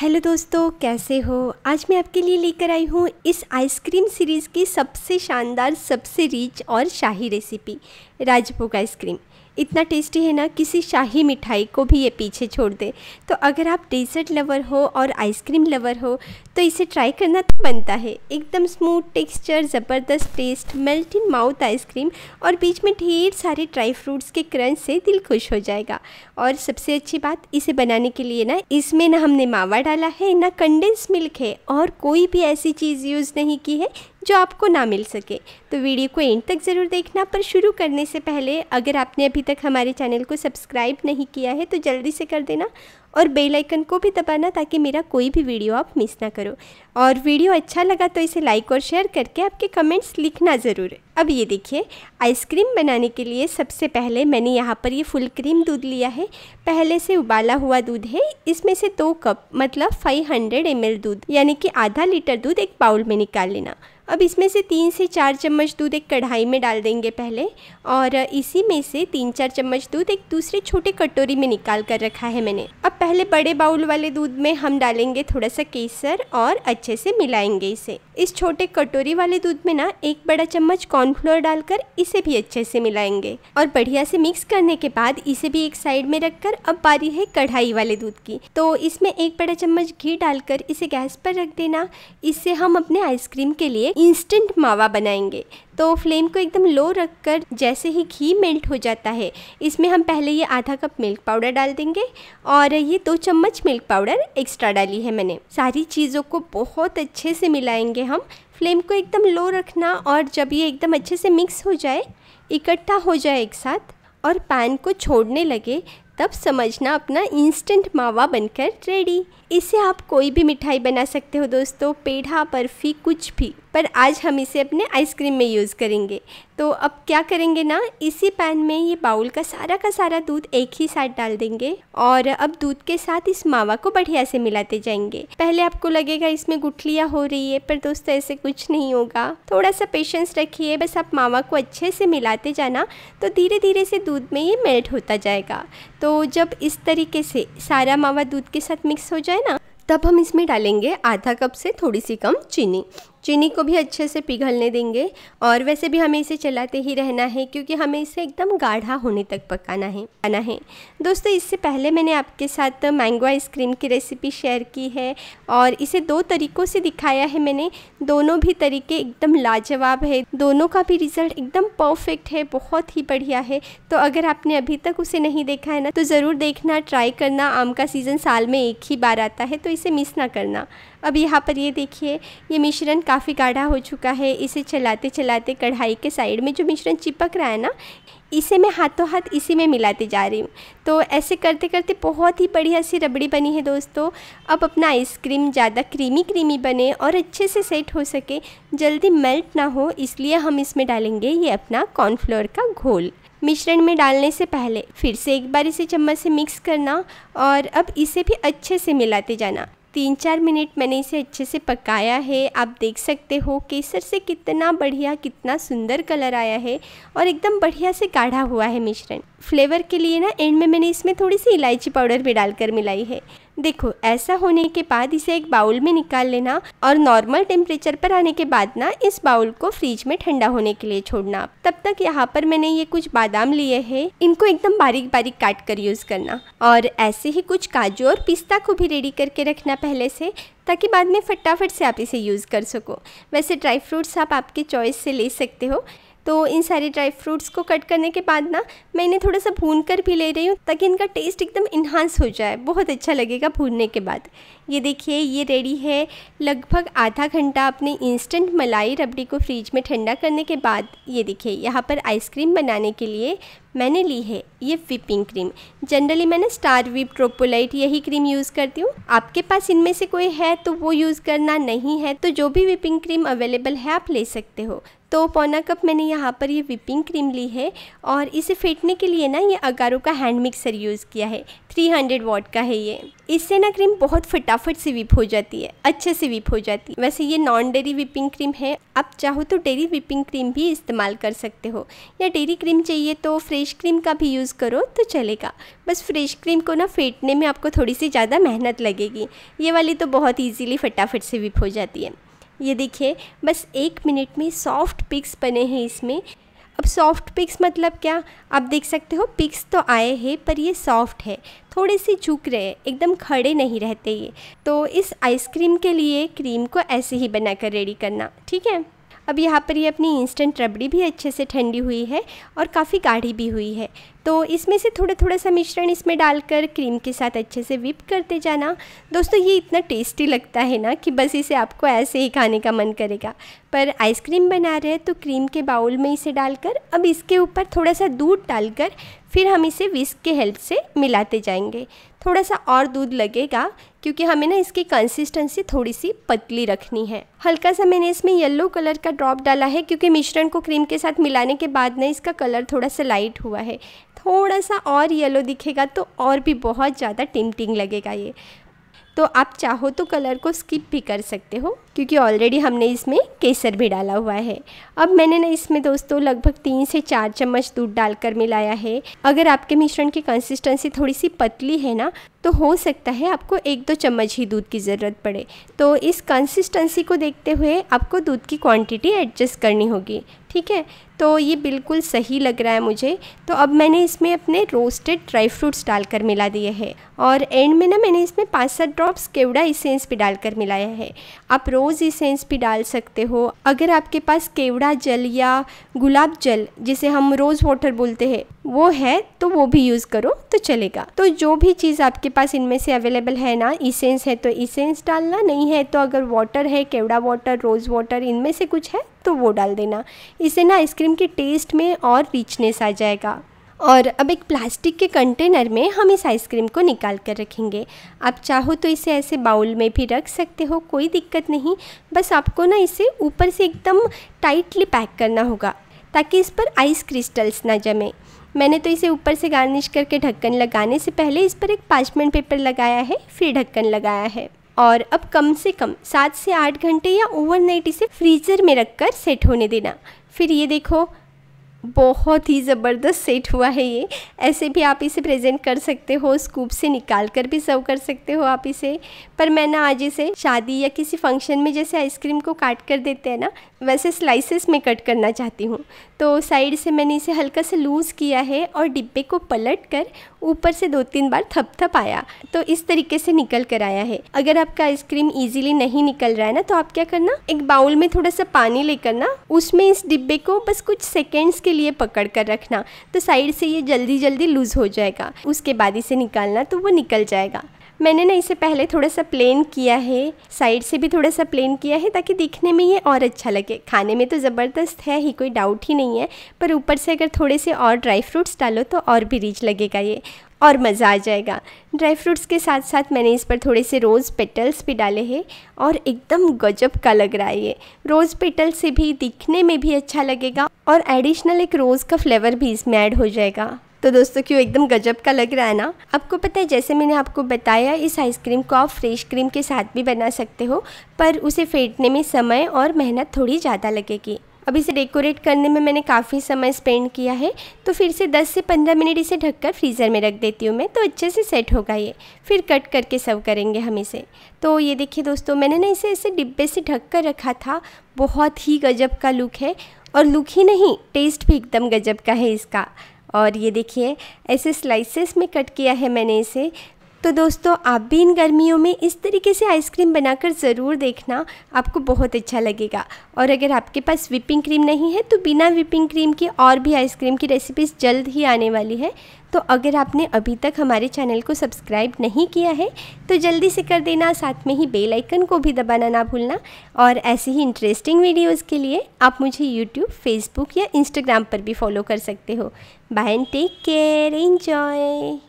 hello दोस्तों कैसे हो आज मैं आपके लिए लेकर आई हूँ इस आइसक्रीम सीरीज़ की सबसे शानदार सबसे रिच और शाही रेसिपी राजभोग आइसक्रीम इतना टेस्टी है ना किसी शाही मिठाई को भी ये पीछे छोड़ दे तो अगर आप डेजर्ट लवर हो और आइसक्रीम लवर हो तो इसे ट्राई करना तो बनता है एकदम स्मूथ टेक्सचर ज़बरदस्त taste melt in mouth ice cream और बीच में ढेर सारे ड्राई फ्रूट्स के क्रंच से दिल खुश हो जाएगा और सबसे अच्छी बात इसे बनाने के लिए ना इसमें ना हमने मावा डाला है ना कंडेंस मिल्क है और कोई भी ऐसी चीज़ यूज़ नहीं की है जो आपको ना मिल सके तो वीडियो को एंड तक ज़रूर देखना पर शुरू करने से पहले अगर आपने अभी तक हमारे चैनल को सब्सक्राइब नहीं किया है तो जल्दी से कर देना और बेल आइकन को भी दबाना ताकि मेरा कोई भी वीडियो आप मिस ना करो और वीडियो अच्छा लगा तो इसे लाइक और शेयर करके आपके कमेंट्स लिखना ज़रूर अब ये देखिए आइसक्रीम बनाने के लिए सबसे पहले मैंने यहाँ पर ये फुल क्रीम दूध लिया है पहले से उबाला हुआ दूध है इसमें से दो कप मतलब 500 हंड्रेड दूध यानी कि आधा लीटर दूध एक बाउल में निकाल लेना अब इसमें से तीन से चार चम्मच दूध एक कढ़ाई में डाल देंगे पहले और इसी में से तीन चार चम्मच दूध एक दूसरे छोटे कटोरी में निकाल कर रखा है मैंने अब पहले बड़े बाउल वाले दूध में हम डालेंगे थोड़ा सा केसर और अच्छे से मिलाएंगे इसे इस छोटे कटोरी वाले दूध में ना एक बड़ा चम्मच कॉर्नफ्लोर डालकर इसे भी अच्छे से मिलाएंगे और बढ़िया से मिक्स करने के बाद इसे भी एक साइड में रखकर अब बारी है कढ़ाई वाले दूध की तो इसमें एक बड़ा चम्मच घी डालकर इसे गैस पर रख देना इससे हम अपने आइसक्रीम के लिए इंस्टेंट मावा बनाएंगे तो फ्लेम को एकदम लो रख कर जैसे ही घी मेल्ट हो जाता है इसमें हम पहले ये आधा कप मिल्क पाउडर डाल देंगे और ये दो चम्मच मिल्क पाउडर एक्स्ट्रा डाली है मैंने सारी चीज़ों को बहुत अच्छे से मिलाएंगे हम फ्लेम को एकदम लो रखना और जब ये एकदम अच्छे से मिक्स हो जाए इकट्ठा हो जाए एक साथ और पैन को छोड़ने लगे तब समझना अपना इंस्टेंट मावा बनकर रेडी इसे आप कोई भी मिठाई बना सकते हो दोस्तों पेढ़ा बर्फ़ी कुछ भी पर आज हम इसे अपने आइसक्रीम में यूज़ करेंगे तो अब क्या करेंगे ना इसी पैन में ये बाउल का सारा का सारा दूध एक ही साथ डाल देंगे और अब दूध के साथ इस मावा को बढ़िया से मिलाते जाएंगे पहले आपको लगेगा इसमें गुठलियाँ हो रही है पर दोस्तों ऐसे कुछ नहीं होगा थोड़ा सा पेशेंस रखिए बस आप मावा को अच्छे से मिलाते जाना तो धीरे धीरे से दूध में ये मेल्ट होता जाएगा तो जब इस तरीके से सारा मावा दूध के साथ मिक्स हो जाए ना तब हम इसमें डालेंगे आधा कप से थोड़ी सी कम चीनी चीनी को भी अच्छे से पिघलने देंगे और वैसे भी हमें इसे चलाते ही रहना है क्योंकि हमें इसे एकदम गाढ़ा होने तक पकाना है आना है दोस्तों इससे पहले मैंने आपके साथ मैंगो आइसक्रीम की रेसिपी शेयर की है और इसे दो तरीक़ों से दिखाया है मैंने दोनों भी तरीके एकदम लाजवाब है दोनों का भी रिज़ल्ट एकदम परफेक्ट है बहुत ही बढ़िया है तो अगर आपने अभी तक उसे नहीं देखा है ना तो ज़रूर देखना ट्राई करना आम का सीज़न साल में एक ही बार आता है तो इसे मिस ना करना अब यहाँ पर ये देखिए ये मिश्रण काफ़ी गाढ़ा हो चुका है इसे चलाते चलाते कढ़ाई के साइड में जो मिश्रण चिपक रहा है ना इसे मैं हाथों हाथ इसी में मिलाते जा रही हूँ तो ऐसे करते करते बहुत ही बढ़िया सी रबड़ी बनी है दोस्तों अब अपना आइसक्रीम ज़्यादा क्रीमी क्रीमी बने और अच्छे से सेट हो सके जल्दी मेल्ट ना हो इसलिए हम इसमें डालेंगे ये अपना कॉर्नफ्लोर का घोल मिश्रण में डालने से पहले फिर से एक बार इसे चम्मच से मिक्स करना और अब इसे भी अच्छे से मिलाते जाना तीन चार मिनट मैंने इसे अच्छे से पकाया है आप देख सकते हो केसर से कितना बढ़िया कितना सुंदर कलर आया है और एकदम बढ़िया से काढ़ा हुआ है मिश्रण फ्लेवर के लिए ना एंड में मैंने इसमें थोड़ी सी इलायची पाउडर भी डालकर मिलाई है देखो ऐसा होने के बाद इसे एक बाउल में निकाल लेना और नॉर्मल टेम्परेचर पर आने के बाद ना इस बाउल को फ्रिज में ठंडा होने के लिए छोड़ना तब तक यहाँ पर मैंने ये कुछ बादाम लिए हैं इनको एकदम बारीक बारीक काट कर यूज़ करना और ऐसे ही कुछ काजू और पिस्ता को भी रेडी करके रखना पहले से ताकि बाद में फटाफट से आप इसे यूज़ कर सको वैसे ड्राई फ्रूट्स आप आपके चॉइस से ले सकते हो तो इन सारे ड्राई फ्रूट्स को कट करने के बाद ना मैं इन्हें थोड़ा सा भून कर भी ले रही हूँ ताकि इनका टेस्ट एकदम इन्हांस हो जाए बहुत अच्छा लगेगा भूनने के बाद ये देखिए ये रेडी है लगभग आधा घंटा अपने इंस्टेंट मलाई रबड़ी को फ्रिज में ठंडा करने के बाद ये देखिए यहाँ पर आइसक्रीम बनाने के लिए मैंने ली है ये विपिंग क्रीम जनरली मैंने स्टार विप ट्रोपोलाइट यही क्रीम यूज़ करती हूँ आपके पास इनमें से कोई है तो वो यूज़ करना नहीं है तो जो भी विपिंग क्रीम अवेलेबल है आप ले सकते हो तो पौना कप मैंने यहाँ पर ये विपिंग क्रीम ली है और इसे फेंटने के लिए ना ये अगारों का हैंड मिक्सर यूज़ किया है 300 हंड्रेड वॉट का है ये इससे ना क्रीम बहुत फटाफट से विप हो जाती है अच्छे से विप हो जाती है वैसे ये नॉन डेरी विपिंग क्रीम है आप चाहो तो डेरी विपिंग क्रीम भी इस्तेमाल कर सकते हो या डेरी क्रीम चाहिए तो फ्रेश क्रीम का भी यूज़ करो तो चलेगा बस फ्रेश क्रीम को ना फेंटने में आपको थोड़ी सी ज़्यादा मेहनत लगेगी ये वाली तो बहुत ईजिली फटाफट से विप हो जाती है ये देखिए बस एक मिनट में सॉफ्ट पिक्स बने हैं इसमें अब सॉफ्ट पिक्स मतलब क्या आप देख सकते हो पिक्स तो आए हैं पर ये सॉफ्ट है थोड़े से झुक रहे हैं एकदम खड़े नहीं रहते ये तो इस आइसक्रीम के लिए क्रीम को ऐसे ही बनाकर रेडी करना ठीक है अब यहाँ पर ये अपनी इंस्टेंट रबड़ी भी अच्छे से ठंडी हुई है और काफ़ी गाढ़ी भी हुई है तो इसमें से थोड़ा थोड़ा सा मिश्रण इसमें डालकर क्रीम के साथ अच्छे से विप करते जाना दोस्तों ये इतना टेस्टी लगता है ना कि बस इसे आपको ऐसे ही खाने का मन करेगा पर आइसक्रीम बना रहे हैं तो क्रीम के बाउल में इसे डालकर अब इसके ऊपर थोड़ा सा दूध डालकर फिर हम इसे विस्क के हेल्प से मिलाते जाएंगे थोड़ा सा और दूध लगेगा क्योंकि हमें ना इसकी कंसिस्टेंसी थोड़ी सी पतली रखनी है हल्का सा मैंने इसमें येलो कलर का ड्रॉप डाला है क्योंकि मिश्रण को क्रीम के साथ मिलाने के बाद ना इसका कलर थोड़ा सा लाइट हुआ है थोड़ा सा और येलो दिखेगा तो और भी बहुत ज़्यादा टिमटिम लगेगा ये तो आप चाहो तो कलर को स्किप भी कर सकते हो क्योंकि ऑलरेडी हमने इसमें केसर भी डाला हुआ है अब मैंने ना इसमें दोस्तों लगभग तीन से चार चम्मच दूध डालकर मिलाया है अगर आपके मिश्रण की कंसिस्टेंसी थोड़ी सी पतली है ना तो हो सकता है आपको एक दो चम्मच ही दूध की ज़रूरत पड़े तो इस कंसिस्टेंसी को देखते हुए आपको दूध की क्वांटिटी एडजस्ट करनी होगी ठीक है तो ये बिल्कुल सही लग रहा है मुझे तो अब मैंने इसमें अपने रोस्टेड ड्राई फ्रूट्स डालकर मिला दिए हैं और एंड में ना मैंने इसमें पाँच सात ड्रॉप ड्रॉप्स केवड़ा इसेंस भी डालकर मिलाया है आप रोज़ इसेंस भी डाल सकते हो अगर आपके पास केवड़ा जल या गुलाब जल जिसे हम रोज़ वाटर बोलते हैं वो है तो वो भी यूज़ करो तो चलेगा तो जो भी चीज़ आपके पास इनमें से अवेलेबल है ना इसेंस है तो इसेंस डालना नहीं है तो अगर वाटर है केवड़ा वाटर रोज़ वाटर इनमें से कुछ है तो वो डाल देना इससे ना आइसक्रीम के टेस्ट में और रिचनेस आ जाएगा और अब एक प्लास्टिक के कंटेनर में हम इस आइसक्रीम को निकाल कर रखेंगे आप चाहो तो इसे ऐसे बाउल में भी रख सकते हो कोई दिक्कत नहीं बस आपको ना इसे ऊपर से एकदम टाइटली पैक करना होगा ताकि इस पर आइस क्रिस्टल्स ना जमे मैंने तो इसे ऊपर से गार्निश करके ढक्कन लगाने से पहले इस पर एक पार्चमेंट पेपर लगाया है फिर ढक्कन लगाया है और अब कम से कम सात से आठ घंटे या ओवरनाइट इसे फ्रीज़र में रखकर सेट होने देना फिर ये देखो बहुत ही ज़बरदस्त सेट हुआ है ये ऐसे भी आप इसे प्रेजेंट कर सकते हो स्कूप से निकाल कर भी सर्व कर सकते हो आप इसे पर मैं ना आज इसे शादी या किसी फंक्शन में जैसे आइसक्रीम को काट कर देते हैं ना वैसे स्लाइसेस में कट करना चाहती हूँ तो साइड से मैंने इसे हल्का से लूज़ किया है और डिब्बे को पलट कर ऊपर से दो तीन बार थप थप आया तो इस तरीके से निकल कर आया है अगर आपका आइसक्रीम ईजिली नहीं निकल रहा है ना तो आप क्या करना एक बाउल में थोड़ा सा पानी लेकर ना उसमें इस डिब्बे को बस कुछ सेकेंड्स इसके लिए पकड़ कर रखना तो साइड से ये जल्दी जल्दी लूज़ हो जाएगा उसके बाद इसे निकालना तो वो निकल जाएगा मैंने ना इसे पहले थोड़ा सा प्लेन किया है साइड से भी थोड़ा सा प्लेन किया है ताकि दिखने में ये और अच्छा लगे खाने में तो ज़बरदस्त है ही कोई डाउट ही नहीं है पर ऊपर से अगर थोड़े से और ड्राई फ्रूट्स डालो तो और भी रिच लगेगा ये और मज़ा आ जाएगा ड्राई फ्रूट्स के साथ साथ मैंने इस पर थोड़े से रोज़ पेटल्स भी डाले हैं और एकदम गजब का लग रहा है ये रोज़ पेटल्स से भी दिखने में भी अच्छा लगेगा और एडिशनल एक रोज़ का फ्लेवर भी इसमें ऐड हो जाएगा तो दोस्तों क्यों एकदम गजब का लग रहा है ना आपको पता है जैसे मैंने आपको बताया इस आइसक्रीम को आप फ्रेश क्रीम के साथ भी बना सकते हो पर उसे फेंटने में समय और मेहनत थोड़ी ज़्यादा लगेगी अब इसे डेकोरेट करने में मैंने काफ़ी समय स्पेंड किया है तो फिर से 10 से 15 मिनट इसे ढककर फ्रीज़र में रख देती हूँ मैं तो अच्छे से सेट होगा ये फिर कट करके सर्व करेंगे हम इसे तो ये देखिए दोस्तों मैंने ना इसे ऐसे डिब्बे से ढक कर रखा था बहुत ही गजब का लुक है और लुक ही नहीं टेस्ट भी एकदम गजब का है इसका और ये देखिए ऐसे स्लाइसेस में कट किया है मैंने इसे तो दोस्तों आप भी इन गर्मियों में इस तरीके से आइसक्रीम बनाकर ज़रूर देखना आपको बहुत अच्छा लगेगा और अगर आपके पास विपिंग क्रीम नहीं है तो बिना विपिंग क्रीम के और भी आइसक्रीम की रेसिपीज़ जल्द ही आने वाली है तो अगर आपने अभी तक हमारे चैनल को सब्सक्राइब नहीं किया है तो जल्दी से कर देना साथ में ही बेल आइकन को भी दबाना ना भूलना और ऐसे ही इंटरेस्टिंग वीडियोस के लिए आप मुझे यूट्यूब फेसबुक या इंस्टाग्राम पर भी फॉलो कर सकते हो bye and take care enjoy